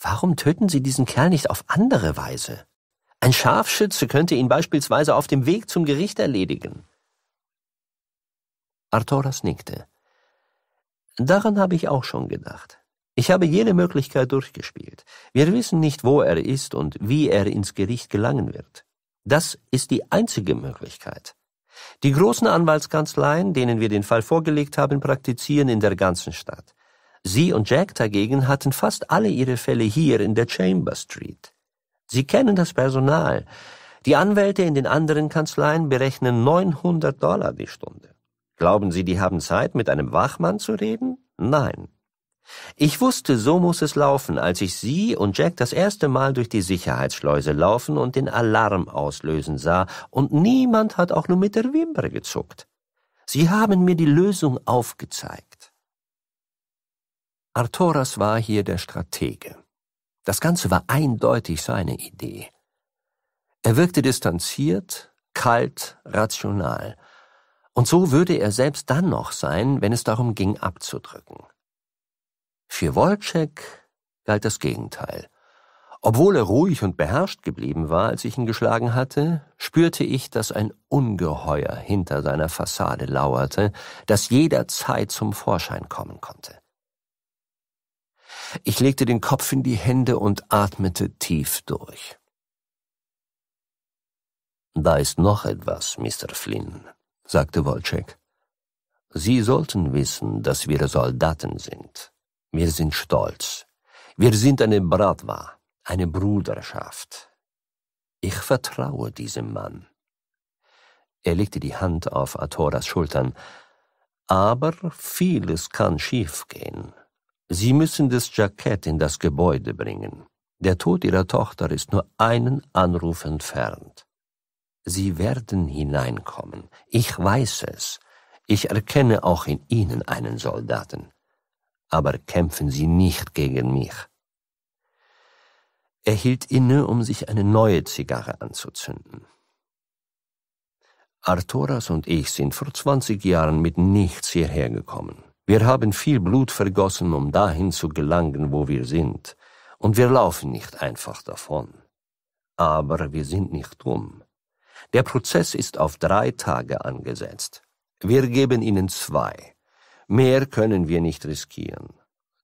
Warum töten sie diesen Kerl nicht auf andere Weise? Ein Scharfschütze könnte ihn beispielsweise auf dem Weg zum Gericht erledigen. Artoras nickte. Daran habe ich auch schon gedacht. Ich habe jede Möglichkeit durchgespielt. Wir wissen nicht, wo er ist und wie er ins Gericht gelangen wird. Das ist die einzige Möglichkeit. Die großen Anwaltskanzleien, denen wir den Fall vorgelegt haben, praktizieren in der ganzen Stadt. Sie und Jack dagegen hatten fast alle ihre Fälle hier in der Chamber Street. Sie kennen das Personal. Die Anwälte in den anderen Kanzleien berechnen 900 Dollar die Stunde. Glauben Sie, die haben Zeit, mit einem Wachmann zu reden? Nein. Ich wusste, so muss es laufen, als ich Sie und Jack das erste Mal durch die Sicherheitsschleuse laufen und den Alarm auslösen sah, und niemand hat auch nur mit der Wimper gezuckt. Sie haben mir die Lösung aufgezeigt. Artoras war hier der Stratege. Das Ganze war eindeutig seine Idee. Er wirkte distanziert, kalt, rational. Und so würde er selbst dann noch sein, wenn es darum ging, abzudrücken. Für Wolczek galt das Gegenteil. Obwohl er ruhig und beherrscht geblieben war, als ich ihn geschlagen hatte, spürte ich, dass ein Ungeheuer hinter seiner Fassade lauerte, das jederzeit zum Vorschein kommen konnte. Ich legte den Kopf in die Hände und atmete tief durch. Da ist noch etwas, Mr. Flynn, sagte Wolczek. Sie sollten wissen, dass wir Soldaten sind. Wir sind stolz. Wir sind eine Bratwa, eine Bruderschaft. Ich vertraue diesem Mann. Er legte die Hand auf Atoras Schultern. Aber vieles kann schiefgehen. Sie müssen das Jackett in das Gebäude bringen. Der Tod Ihrer Tochter ist nur einen Anruf entfernt. Sie werden hineinkommen. Ich weiß es. Ich erkenne auch in Ihnen einen Soldaten. Aber kämpfen Sie nicht gegen mich. Er hielt inne, um sich eine neue Zigarre anzuzünden. Artoras und ich sind vor zwanzig Jahren mit nichts hierher gekommen. Wir haben viel Blut vergossen, um dahin zu gelangen, wo wir sind, und wir laufen nicht einfach davon. Aber wir sind nicht dumm. Der Prozess ist auf drei Tage angesetzt. Wir geben ihnen zwei. Mehr können wir nicht riskieren.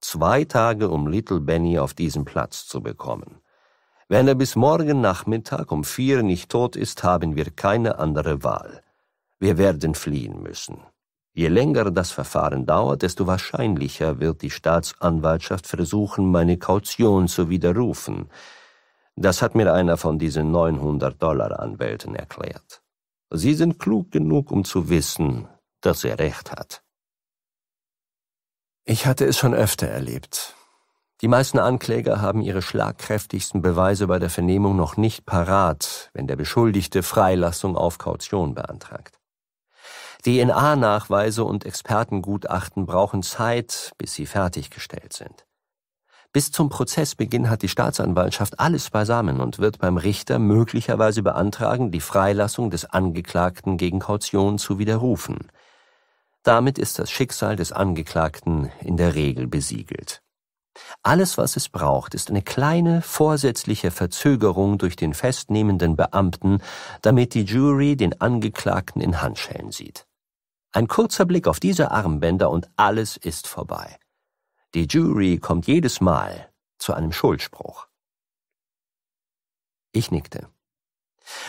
Zwei Tage, um Little Benny auf diesen Platz zu bekommen. Wenn er bis morgen Nachmittag um vier nicht tot ist, haben wir keine andere Wahl. Wir werden fliehen müssen. Je länger das Verfahren dauert, desto wahrscheinlicher wird die Staatsanwaltschaft versuchen, meine Kaution zu widerrufen. Das hat mir einer von diesen 900-Dollar-Anwälten erklärt. Sie sind klug genug, um zu wissen, dass er recht hat. Ich hatte es schon öfter erlebt. Die meisten Ankläger haben ihre schlagkräftigsten Beweise bei der Vernehmung noch nicht parat, wenn der Beschuldigte Freilassung auf Kaution beantragt. DNA-Nachweise und Expertengutachten brauchen Zeit, bis sie fertiggestellt sind. Bis zum Prozessbeginn hat die Staatsanwaltschaft alles beisammen und wird beim Richter möglicherweise beantragen, die Freilassung des Angeklagten gegen Kaution zu widerrufen. Damit ist das Schicksal des Angeklagten in der Regel besiegelt. Alles, was es braucht, ist eine kleine vorsätzliche Verzögerung durch den festnehmenden Beamten, damit die Jury den Angeklagten in Handschellen sieht. Ein kurzer Blick auf diese Armbänder und alles ist vorbei. Die Jury kommt jedes Mal zu einem Schuldspruch. Ich nickte.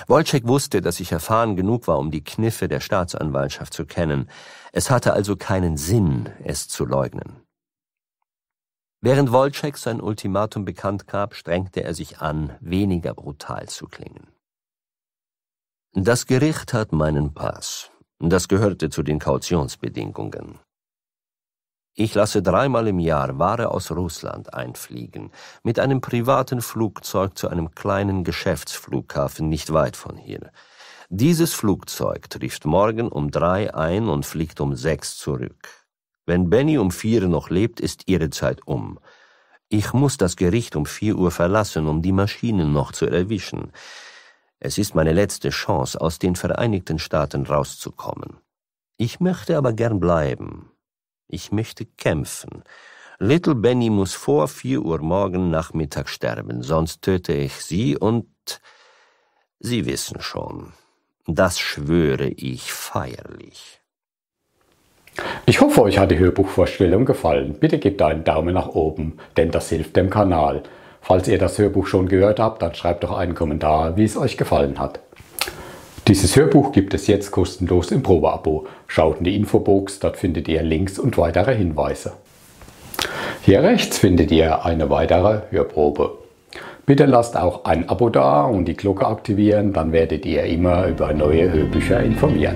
Wolczek wusste, dass ich erfahren genug war, um die Kniffe der Staatsanwaltschaft zu kennen. Es hatte also keinen Sinn, es zu leugnen. Während Wolczek sein Ultimatum bekannt gab, strengte er sich an, weniger brutal zu klingen. Das Gericht hat meinen Pass. Das gehörte zu den Kautionsbedingungen. Ich lasse dreimal im Jahr Ware aus Russland einfliegen, mit einem privaten Flugzeug zu einem kleinen Geschäftsflughafen nicht weit von hier. Dieses Flugzeug trifft morgen um drei ein und fliegt um sechs zurück. Wenn Benny um vier noch lebt, ist ihre Zeit um. Ich muss das Gericht um vier Uhr verlassen, um die Maschinen noch zu erwischen. Es ist meine letzte Chance, aus den Vereinigten Staaten rauszukommen. Ich möchte aber gern bleiben. Ich möchte kämpfen. Little Benny muss vor vier Uhr morgen Nachmittag sterben, sonst töte ich sie und Sie wissen schon. Das schwöre ich feierlich. Ich hoffe, euch hat die Hörbuchvorstellung gefallen. Bitte gebt einen Daumen nach oben, denn das hilft dem Kanal. Falls ihr das Hörbuch schon gehört habt, dann schreibt doch einen Kommentar, wie es euch gefallen hat. Dieses Hörbuch gibt es jetzt kostenlos im Probeabo. Schaut in die Infobox, dort findet ihr Links und weitere Hinweise. Hier rechts findet ihr eine weitere Hörprobe. Bitte lasst auch ein Abo da und die Glocke aktivieren, dann werdet ihr immer über neue Hörbücher informiert.